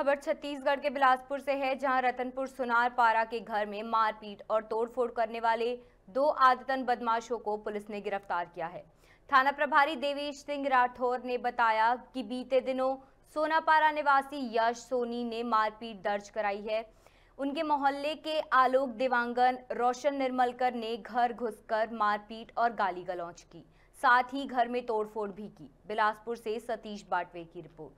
खबर छत्तीसगढ़ के बिलासपुर से है जहां रतनपुर सुनार पारा के घर में मारपीट और तोड़फोड़ करने वाले दो आदतन बदमाशों को पुलिस ने गिरफ्तार किया है थाना प्रभारी देवेश सिंह राठौर ने बताया कि बीते दिनों सोनापारा निवासी यश सोनी ने मारपीट दर्ज कराई है उनके मोहल्ले के आलोक देवांगन रोशन निर्मलकर ने घर घुसकर मारपीट और गाली गलौच की साथ ही घर में तोड़फोड़ भी की बिलासपुर से सतीश बाटवे की रिपोर्ट